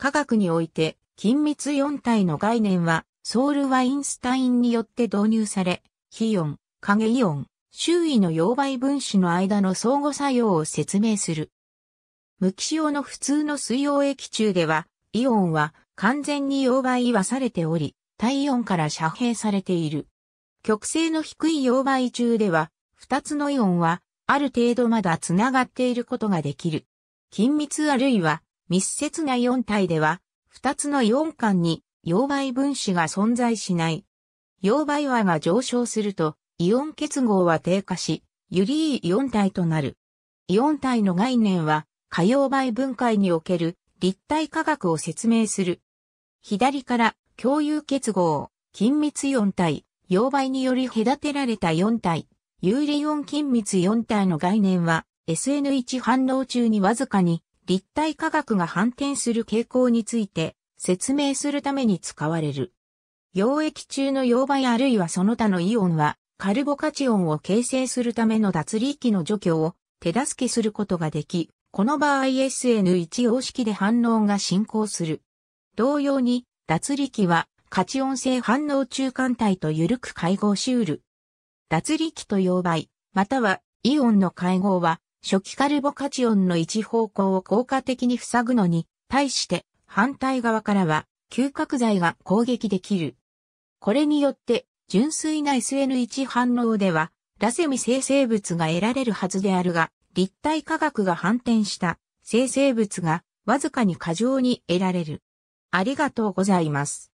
科学において、緊密4体の概念は、ソウル・ワインスタインによって導入され、非イオン、影イオン、周囲の溶媒分子の間の相互作用を説明する。無機塩の普通の水溶液中では、イオンは完全に溶媒はされており、体温から遮蔽されている。極性の低い溶媒中では、二つのイオンは、ある程度まだつながっていることができる。緊密あるいは、密接な4体では、2つの4間に、溶媒分子が存在しない。溶媒和が上昇すると、イオン結合は低下し、ユリーイオン体となる。イオン体の概念は、可溶媒分解における立体化学を説明する。左から共有結合、緊密4体、溶媒により隔てられた4体、有利イオン緊密4体の概念は、SN1 反応中にわずかに立体化学が反転する傾向について説明するために使われる。溶液中の溶媒あるいはその他のイオンはカルボカチオンを形成するための脱離器の除去を手助けすることができ、この場合 SN1 様式で反応が進行する。同様に脱力はカチオン性反応中間体と緩く会合し得る。脱力と溶媒、またはイオンの会合は初期カルボカチオンの一方向を効果的に塞ぐのに、対して反対側からは嗅覚剤が攻撃できる。これによって、純粋な SN1 反応では、ラセミ生成物が得られるはずであるが、立体化学が反転した生成物がわずかに過剰に得られる。ありがとうございます。